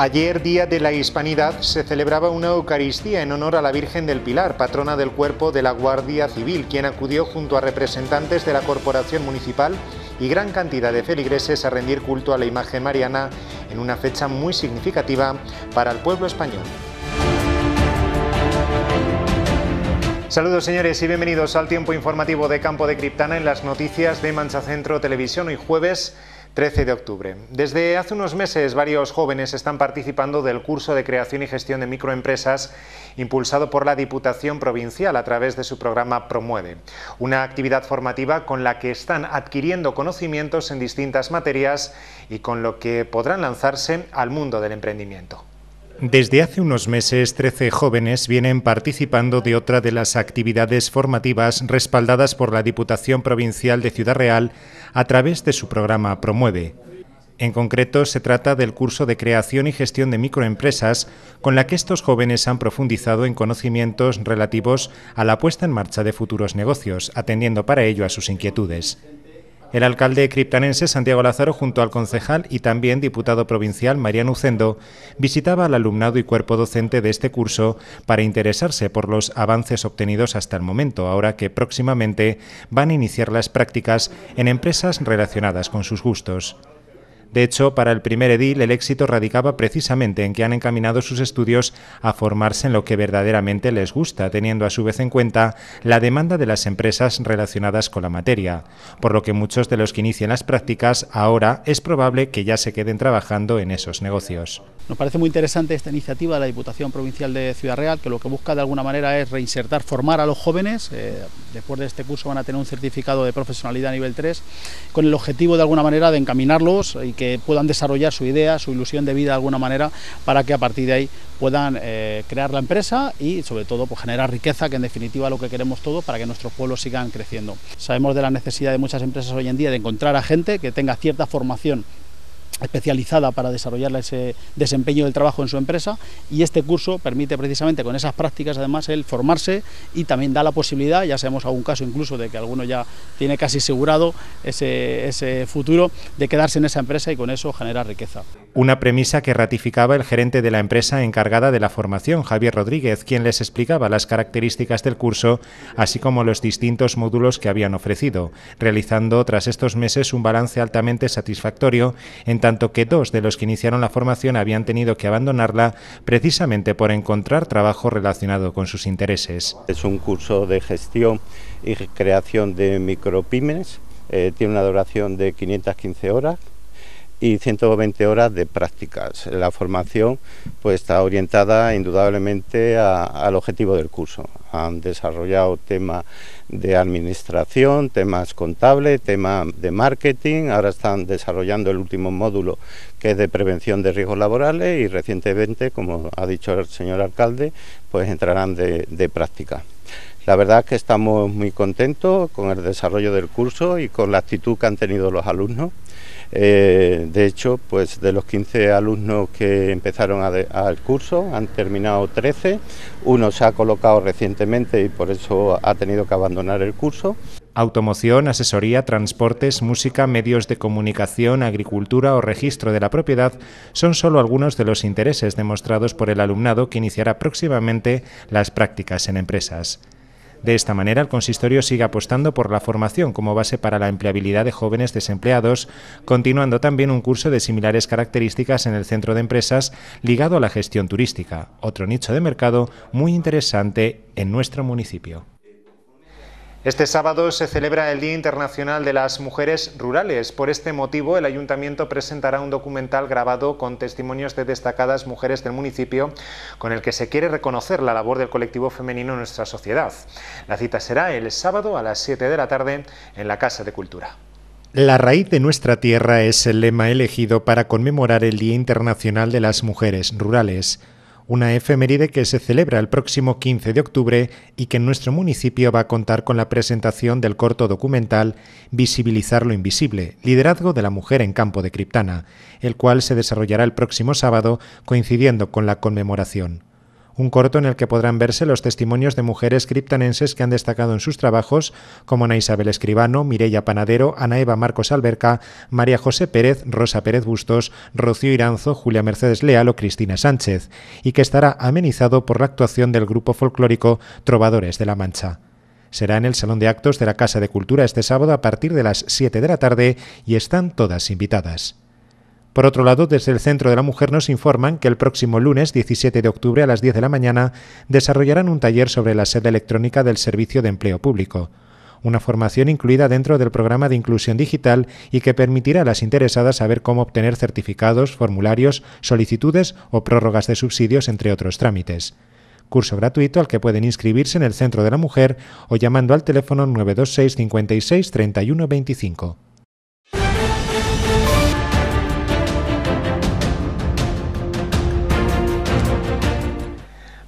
Ayer, Día de la Hispanidad, se celebraba una Eucaristía en honor a la Virgen del Pilar, patrona del cuerpo de la Guardia Civil, quien acudió junto a representantes de la Corporación Municipal y gran cantidad de feligreses a rendir culto a la imagen mariana en una fecha muy significativa para el pueblo español. Saludos señores y bienvenidos al tiempo informativo de Campo de Criptana en las noticias de Mancha Centro Televisión. Hoy jueves 13 de octubre. Desde hace unos meses varios jóvenes están participando del curso de creación y gestión de microempresas impulsado por la Diputación Provincial a través de su programa Promueve, una actividad formativa con la que están adquiriendo conocimientos en distintas materias y con lo que podrán lanzarse al mundo del emprendimiento. Desde hace unos meses, 13 jóvenes vienen participando de otra de las actividades formativas respaldadas por la Diputación Provincial de Ciudad Real a través de su programa Promueve. En concreto, se trata del curso de creación y gestión de microempresas, con la que estos jóvenes han profundizado en conocimientos relativos a la puesta en marcha de futuros negocios, atendiendo para ello a sus inquietudes. El alcalde criptanense Santiago Lázaro, junto al concejal y también diputado provincial Mariano Ucendo, visitaba al alumnado y cuerpo docente de este curso para interesarse por los avances obtenidos hasta el momento, ahora que próximamente van a iniciar las prácticas en empresas relacionadas con sus gustos. De hecho, para el primer edil el éxito radicaba precisamente en que han encaminado sus estudios a formarse en lo que verdaderamente les gusta, teniendo a su vez en cuenta la demanda de las empresas relacionadas con la materia, por lo que muchos de los que inician las prácticas ahora es probable que ya se queden trabajando en esos negocios. Nos parece muy interesante esta iniciativa de la Diputación Provincial de Ciudad Real, que lo que busca de alguna manera es reinsertar, formar a los jóvenes. Eh, después de este curso van a tener un certificado de profesionalidad nivel 3, con el objetivo de alguna manera de encaminarlos y que puedan desarrollar su idea, su ilusión de vida de alguna manera, para que a partir de ahí puedan eh, crear la empresa y sobre todo pues, generar riqueza, que en definitiva es lo que queremos todos para que nuestros pueblos sigan creciendo. Sabemos de la necesidad de muchas empresas hoy en día de encontrar a gente que tenga cierta formación especializada para desarrollar ese desempeño del trabajo en su empresa y este curso permite precisamente con esas prácticas además el formarse y también da la posibilidad, ya sabemos algún caso incluso de que alguno ya tiene casi asegurado ese, ese futuro de quedarse en esa empresa y con eso generar riqueza una premisa que ratificaba el gerente de la empresa encargada de la formación, Javier Rodríguez, quien les explicaba las características del curso, así como los distintos módulos que habían ofrecido, realizando tras estos meses un balance altamente satisfactorio, en tanto que dos de los que iniciaron la formación habían tenido que abandonarla precisamente por encontrar trabajo relacionado con sus intereses. Es un curso de gestión y creación de micropymes, eh, tiene una duración de 515 horas y 120 horas de prácticas. La formación pues, está orientada indudablemente al objetivo del curso. Han desarrollado temas de administración, temas contables, temas de marketing, ahora están desarrollando el último módulo que es de prevención de riesgos laborales y recientemente, como ha dicho el señor alcalde, pues entrarán de, de práctica. La verdad es que estamos muy contentos con el desarrollo del curso y con la actitud que han tenido los alumnos. Eh, de hecho, pues de los 15 alumnos que empezaron el al curso, han terminado 13, uno se ha colocado recientemente y por eso ha tenido que abandonar el curso. Automoción, asesoría, transportes, música, medios de comunicación, agricultura o registro de la propiedad son solo algunos de los intereses demostrados por el alumnado que iniciará próximamente las prácticas en empresas. De esta manera, el consistorio sigue apostando por la formación como base para la empleabilidad de jóvenes desempleados, continuando también un curso de similares características en el centro de empresas ligado a la gestión turística, otro nicho de mercado muy interesante en nuestro municipio. Este sábado se celebra el Día Internacional de las Mujeres Rurales. Por este motivo, el ayuntamiento presentará un documental grabado con testimonios de destacadas mujeres del municipio con el que se quiere reconocer la labor del colectivo femenino en nuestra sociedad. La cita será el sábado a las 7 de la tarde en la Casa de Cultura. La raíz de nuestra tierra es el lema elegido para conmemorar el Día Internacional de las Mujeres Rurales una efeméride que se celebra el próximo 15 de octubre y que en nuestro municipio va a contar con la presentación del corto documental Visibilizar lo Invisible, Liderazgo de la Mujer en Campo de Criptana, el cual se desarrollará el próximo sábado coincidiendo con la conmemoración un corto en el que podrán verse los testimonios de mujeres criptanenses que han destacado en sus trabajos, como Ana Isabel Escribano, Mireya Panadero, Ana Eva Marcos Alberca, María José Pérez, Rosa Pérez Bustos, Rocío Iranzo, Julia Mercedes Leal o Cristina Sánchez, y que estará amenizado por la actuación del grupo folclórico Trovadores de la Mancha. Será en el Salón de Actos de la Casa de Cultura este sábado a partir de las 7 de la tarde y están todas invitadas. Por otro lado, desde el Centro de la Mujer nos informan que el próximo lunes 17 de octubre a las 10 de la mañana desarrollarán un taller sobre la sede electrónica del Servicio de Empleo Público, una formación incluida dentro del programa de inclusión digital y que permitirá a las interesadas saber cómo obtener certificados, formularios, solicitudes o prórrogas de subsidios, entre otros trámites. Curso gratuito al que pueden inscribirse en el Centro de la Mujer o llamando al teléfono 926 56 31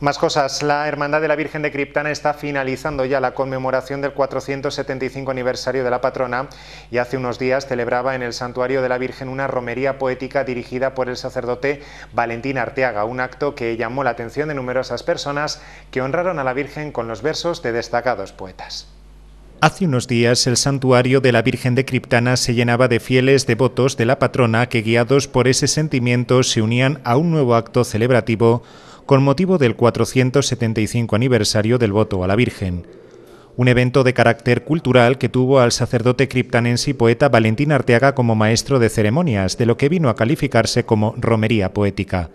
Más cosas. La Hermandad de la Virgen de Criptana está finalizando ya la conmemoración del 475 aniversario de la patrona y hace unos días celebraba en el Santuario de la Virgen una romería poética dirigida por el sacerdote Valentín Arteaga, un acto que llamó la atención de numerosas personas que honraron a la Virgen con los versos de destacados poetas. Hace unos días el santuario de la Virgen de Criptana se llenaba de fieles devotos de la patrona que guiados por ese sentimiento se unían a un nuevo acto celebrativo con motivo del 475 aniversario del voto a la Virgen. Un evento de carácter cultural que tuvo al sacerdote criptanense y poeta Valentín Arteaga como maestro de ceremonias, de lo que vino a calificarse como romería poética.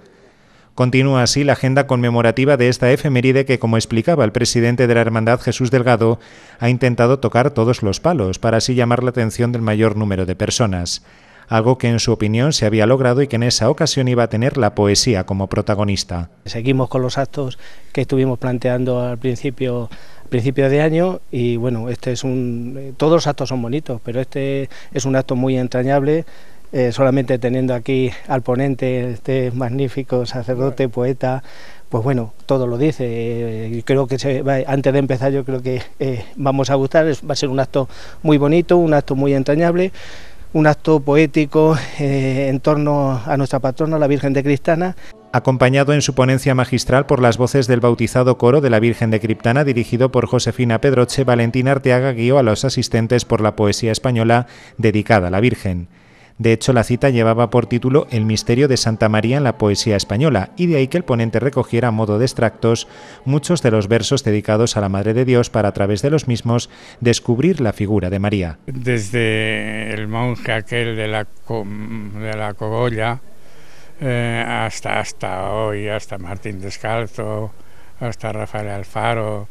Continúa así la agenda conmemorativa de esta efeméride que, como explicaba el presidente de la Hermandad Jesús Delgado, ha intentado tocar todos los palos para así llamar la atención del mayor número de personas algo que en su opinión se había logrado y que en esa ocasión iba a tener la poesía como protagonista. Seguimos con los actos que estuvimos planteando al principio principio de año y bueno, este es un todos los actos son bonitos, pero este es un acto muy entrañable eh, solamente teniendo aquí al ponente, este magnífico sacerdote, poeta, pues bueno, todo lo dice. Eh, ...y creo que se antes de empezar yo creo que eh, vamos a gustar, va a ser un acto muy bonito, un acto muy entrañable un acto poético eh, en torno a nuestra patrona, la Virgen de Cristana. Acompañado en su ponencia magistral por las voces del bautizado coro de la Virgen de Criptana, dirigido por Josefina Pedroche, Valentín Arteaga guió a los asistentes por la poesía española dedicada a la Virgen. De hecho, la cita llevaba por título El misterio de Santa María en la poesía española, y de ahí que el ponente recogiera a modo de extractos muchos de los versos dedicados a la Madre de Dios para a través de los mismos descubrir la figura de María. Desde el monje aquel de la, de la cogolla eh, hasta, hasta hoy, hasta Martín Descalzo, hasta Rafael Alfaro,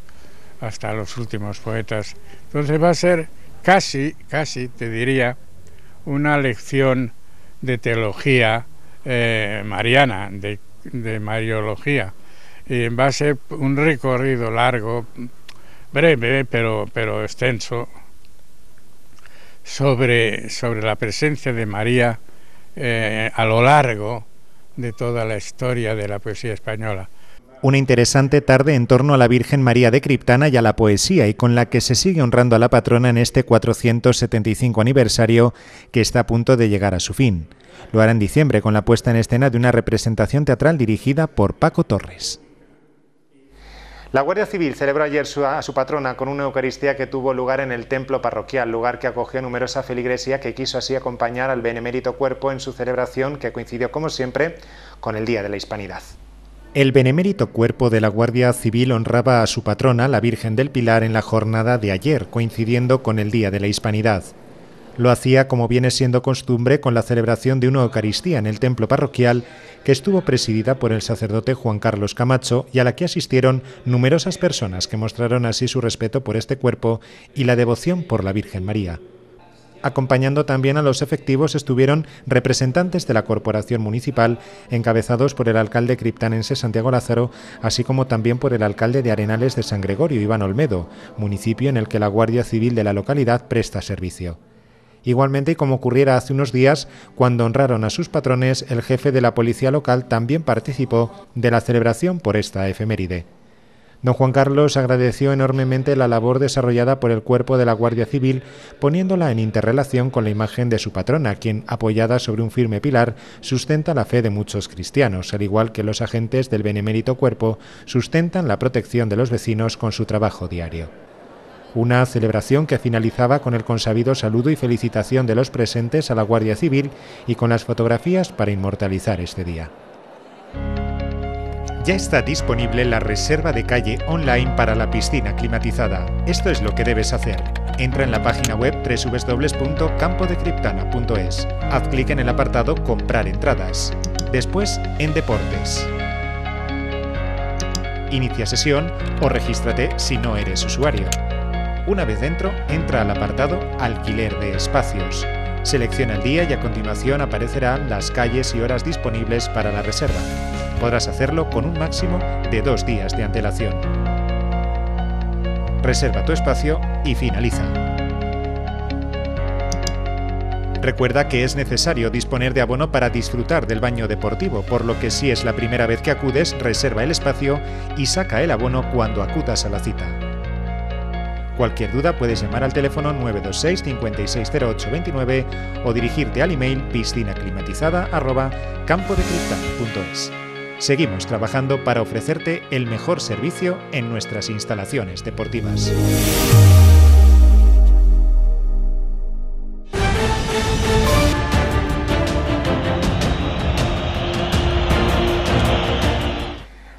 hasta los últimos poetas. Entonces va a ser casi, casi, te diría, una lección de teología eh, mariana, de, mariología. Y va a ser un recorrido largo, breve, pero, extenso, sobre, la presencia de María eh, a lo largo de toda la historia de la poesía española una interesante tarde en torno a la Virgen María de Criptana y a la poesía, y con la que se sigue honrando a la patrona en este 475 aniversario que está a punto de llegar a su fin. Lo hará en diciembre con la puesta en escena de una representación teatral dirigida por Paco Torres. La Guardia Civil celebró ayer a su patrona con una Eucaristía que tuvo lugar en el templo parroquial, lugar que acogió numerosa feligresía que quiso así acompañar al benemérito cuerpo en su celebración que coincidió, como siempre, con el Día de la Hispanidad. El benemérito cuerpo de la Guardia Civil honraba a su patrona, la Virgen del Pilar, en la jornada de ayer, coincidiendo con el Día de la Hispanidad. Lo hacía, como viene siendo costumbre, con la celebración de una Eucaristía en el templo parroquial, que estuvo presidida por el sacerdote Juan Carlos Camacho y a la que asistieron numerosas personas que mostraron así su respeto por este cuerpo y la devoción por la Virgen María acompañando también a los efectivos estuvieron representantes de la Corporación Municipal, encabezados por el alcalde criptanense Santiago Lázaro, así como también por el alcalde de Arenales de San Gregorio, Iván Olmedo, municipio en el que la Guardia Civil de la localidad presta servicio. Igualmente, como ocurriera hace unos días, cuando honraron a sus patrones, el jefe de la policía local también participó de la celebración por esta efeméride. Don Juan Carlos agradeció enormemente la labor desarrollada por el cuerpo de la Guardia Civil, poniéndola en interrelación con la imagen de su patrona, quien, apoyada sobre un firme pilar, sustenta la fe de muchos cristianos, al igual que los agentes del benemérito cuerpo sustentan la protección de los vecinos con su trabajo diario. Una celebración que finalizaba con el consabido saludo y felicitación de los presentes a la Guardia Civil y con las fotografías para inmortalizar este día ya está disponible la reserva de calle online para la piscina climatizada. Esto es lo que debes hacer. Entra en la página web www.campodecriptana.es. Haz clic en el apartado Comprar entradas. Después, en Deportes. Inicia sesión o regístrate si no eres usuario. Una vez dentro, entra al apartado Alquiler de espacios. Selecciona el día y a continuación aparecerán las calles y horas disponibles para la reserva podrás hacerlo con un máximo de dos días de antelación. Reserva tu espacio y finaliza. Recuerda que es necesario disponer de abono para disfrutar del baño deportivo, por lo que si es la primera vez que acudes, reserva el espacio y saca el abono cuando acudas a la cita. Cualquier duda puedes llamar al teléfono 926 560829 o dirigirte al email piscinaclimatizada.es. Seguimos trabajando para ofrecerte el mejor servicio en nuestras instalaciones deportivas.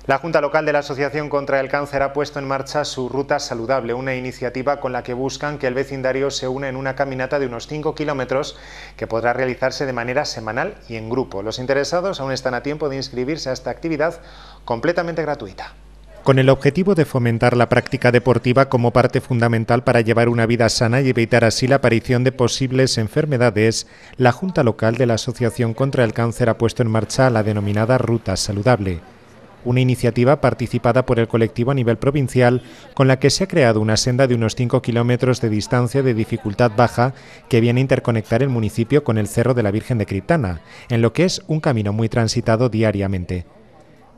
La Junta Local de la Asociación contra el Cáncer ha puesto en marcha su Ruta Saludable, una iniciativa con la que buscan que el vecindario se une en una caminata de unos 5 kilómetros que podrá realizarse de manera semanal y en grupo. Los interesados aún están a tiempo de inscribirse a esta actividad completamente gratuita. Con el objetivo de fomentar la práctica deportiva como parte fundamental para llevar una vida sana y evitar así la aparición de posibles enfermedades, la Junta Local de la Asociación contra el Cáncer ha puesto en marcha la denominada Ruta Saludable una iniciativa participada por el colectivo a nivel provincial con la que se ha creado una senda de unos 5 kilómetros de distancia de dificultad baja que viene a interconectar el municipio con el Cerro de la Virgen de Criptana, en lo que es un camino muy transitado diariamente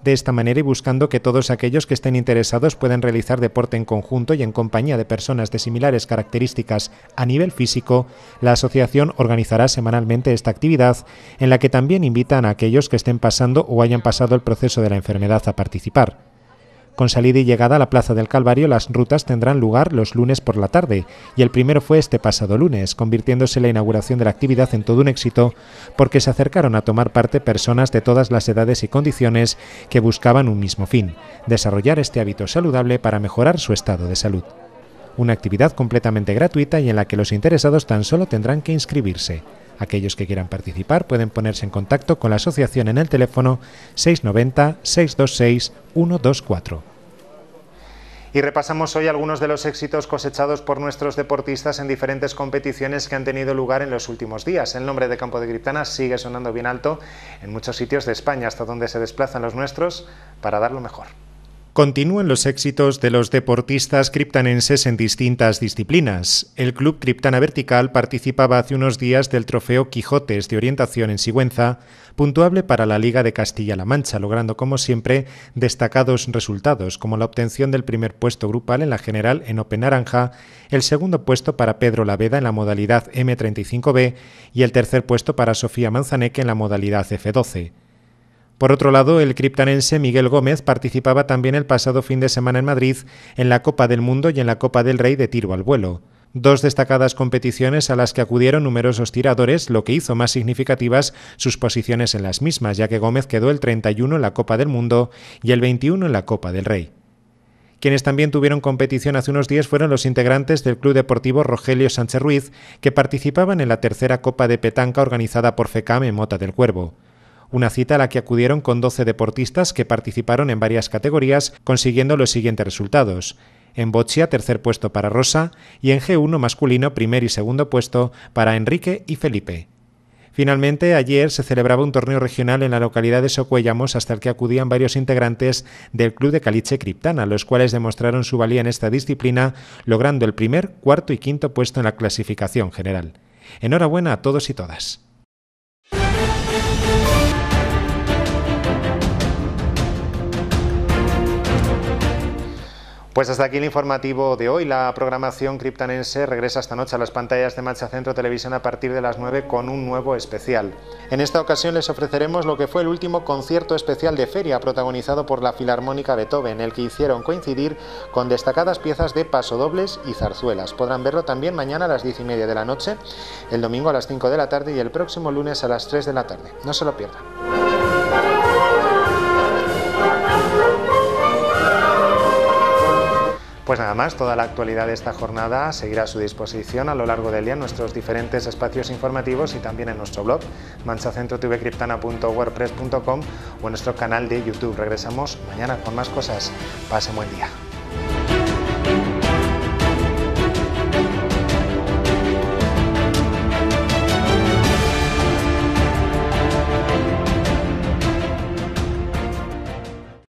de esta manera y buscando que todos aquellos que estén interesados puedan realizar deporte en conjunto y en compañía de personas de similares características a nivel físico, la asociación organizará semanalmente esta actividad en la que también invitan a aquellos que estén pasando o hayan pasado el proceso de la enfermedad a participar. Con salida y llegada a la Plaza del Calvario, las rutas tendrán lugar los lunes por la tarde, y el primero fue este pasado lunes, convirtiéndose la inauguración de la actividad en todo un éxito, porque se acercaron a tomar parte personas de todas las edades y condiciones que buscaban un mismo fin, desarrollar este hábito saludable para mejorar su estado de salud. Una actividad completamente gratuita y en la que los interesados tan solo tendrán que inscribirse. Aquellos que quieran participar pueden ponerse en contacto con la asociación en el teléfono 690 626 124. Y repasamos hoy algunos de los éxitos cosechados por nuestros deportistas en diferentes competiciones que han tenido lugar en los últimos días. El nombre de Campo de Griptana sigue sonando bien alto en muchos sitios de España, hasta donde se desplazan los nuestros para dar lo mejor. Continúan los éxitos de los deportistas criptanenses en distintas disciplinas. El Club Criptana Vertical participaba hace unos días del Trofeo Quijotes de Orientación en Sigüenza, puntuable para la Liga de Castilla-La Mancha, logrando como siempre destacados resultados, como la obtención del primer puesto grupal en la general en Open Naranja, el segundo puesto para Pedro Laveda en la modalidad M35B y el tercer puesto para Sofía Manzaneque en la modalidad F12. Por otro lado, el criptanense Miguel Gómez participaba también el pasado fin de semana en Madrid en la Copa del Mundo y en la Copa del Rey de tiro al vuelo dos destacadas competiciones a las que acudieron numerosos tiradores, lo que hizo más significativas sus posiciones en las mismas, ya que Gómez quedó el 31 en la Copa del Mundo y el 21 en la Copa del Rey. Quienes también tuvieron competición hace unos días fueron los integrantes del Club Deportivo Rogelio Sánchez Ruiz, que participaban en la tercera Copa de Petanca organizada por FECAM en Mota del Cuervo una cita a la que acudieron con 12 deportistas que participaron en varias categorías, consiguiendo los siguientes resultados. En Boccia, tercer puesto para Rosa, y en G1 masculino, primer y segundo puesto para Enrique y Felipe. Finalmente, ayer se celebraba un torneo regional en la localidad de Socuellamos hasta el que acudían varios integrantes del club de Caliche Criptana, los cuales demostraron su valía en esta disciplina, logrando el primer, cuarto y quinto puesto en la clasificación general. Enhorabuena a todos y todas. Pues hasta aquí el informativo de hoy. La programación criptanense regresa esta noche a las pantallas de Marcha Centro Televisión a partir de las 9 con un nuevo especial. En esta ocasión les ofreceremos lo que fue el último concierto especial de feria protagonizado por la Filarmónica Beethoven, el que hicieron coincidir con destacadas piezas de pasodobles y zarzuelas. Podrán verlo también mañana a las 10 y media de la noche, el domingo a las 5 de la tarde y el próximo lunes a las 3 de la tarde. No se lo pierdan. Pues nada más, toda la actualidad de esta jornada seguirá a su disposición a lo largo del día en nuestros diferentes espacios informativos y también en nuestro blog manchacentrotvcriptana.wordpress.com o en nuestro canal de YouTube. Regresamos mañana con más cosas. Pase buen día.